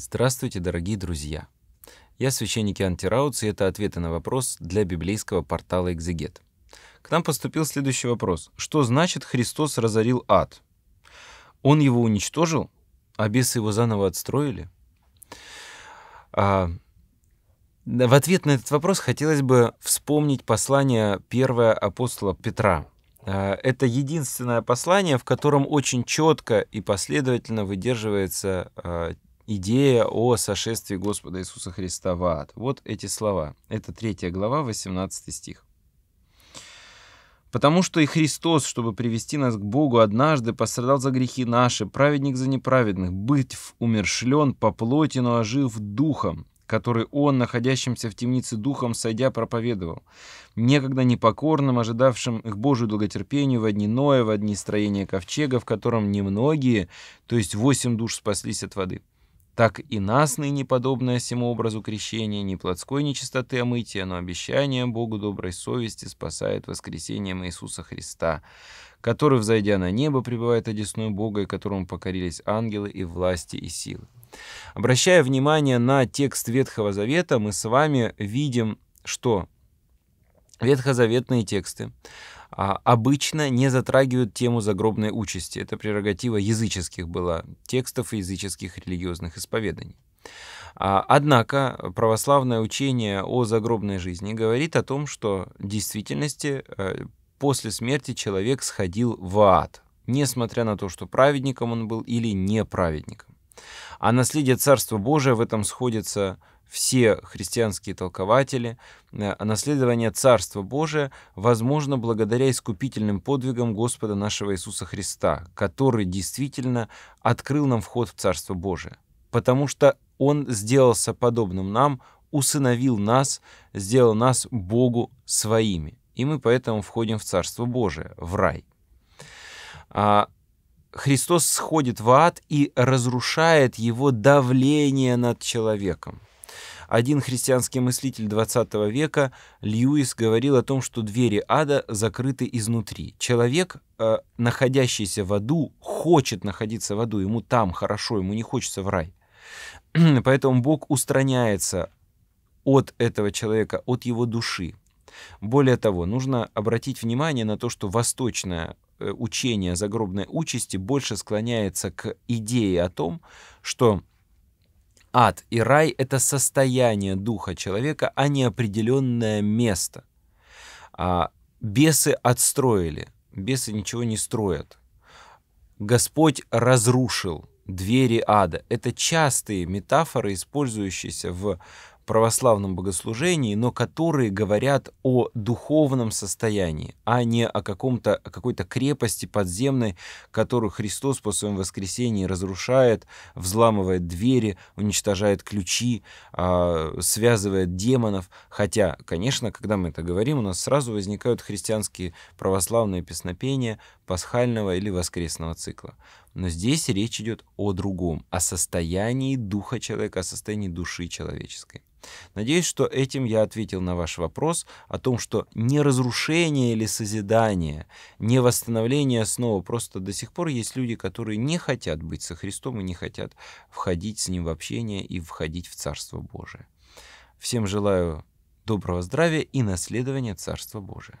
Здравствуйте, дорогие друзья! Я священник Иоанн Тирауц, и это ответы на вопрос для библейского портала «Экзегет». К нам поступил следующий вопрос. Что значит «Христос разорил ад»? Он его уничтожил, а бесы его заново отстроили? А, в ответ на этот вопрос хотелось бы вспомнить послание первого апостола Петра. А, это единственное послание, в котором очень четко и последовательно выдерживается а, идея о сошествии Господа Иисуса Христа в ад. Вот эти слова. Это 3 глава, 18 стих. Потому что и Христос, чтобы привести нас к Богу, однажды пострадал за грехи наши, праведник за неправедных, быть умершлен по плоти, но ожив духом, который он, находящимся в темнице духом, сойдя, проповедовал, некогда непокорным, ожидавшим их Божию долготерпению в одни Ноя, в одни строения ковчега, в котором немногие, то есть восемь душ спаслись от воды так и нас ныне подобное всему образу крещения, не плотской нечистоты омытия, но обещание Богу доброй совести спасает воскресением Иисуса Христа, который, взойдя на небо, пребывает одесную Бога, и которому покорились ангелы и власти и силы. Обращая внимание на текст Ветхого Завета, мы с вами видим, что ветхозаветные тексты а, обычно не затрагивают тему загробной участи. Это прерогатива языческих была, текстов языческих религиозных исповеданий. А, однако православное учение о загробной жизни говорит о том, что в действительности э, после смерти человек сходил в ад, несмотря на то, что праведником он был или неправедником. А наследие Царства Божия в этом сходится все христианские толкователи, э, наследование Царства Божия возможно благодаря искупительным подвигам Господа нашего Иисуса Христа, который действительно открыл нам вход в Царство Божие. Потому что Он сделался подобным нам, усыновил нас, сделал нас Богу своими. И мы поэтому входим в Царство Божие, в рай. А, Христос сходит в ад и разрушает его давление над человеком. Один христианский мыслитель XX века, Льюис, говорил о том, что двери ада закрыты изнутри. Человек, э, находящийся в аду, хочет находиться в аду, ему там хорошо, ему не хочется в рай. Поэтому Бог устраняется от этого человека, от его души. Более того, нужно обратить внимание на то, что восточное э, учение загробной участи больше склоняется к идее о том, что Ад и рай — это состояние духа человека, а не определенное место. А бесы отстроили, бесы ничего не строят. Господь разрушил двери ада. Это частые метафоры, использующиеся в православном богослужении, но которые говорят о духовном состоянии, а не о, каком-то, какой-то крепости подземной, которую Христос по своем воскресении разрушает, взламывает двери, уничтожает ключи, а, связывает демонов. Хотя, конечно, когда мы это говорим, у нас сразу возникают христианские православные песнопения пасхального или воскресного цикла. Но здесь речь идет о другом, о состоянии духа человека, о состоянии души человеческой. Надеюсь, что этим я ответил на ваш вопрос о том, что не разрушение или созидание, не восстановление снова, просто до сих пор есть люди, которые не хотят быть со Христом и не хотят входить с Ним в общение и входить в Царство Божие. Всем желаю доброго здравия и наследования Царства Божия.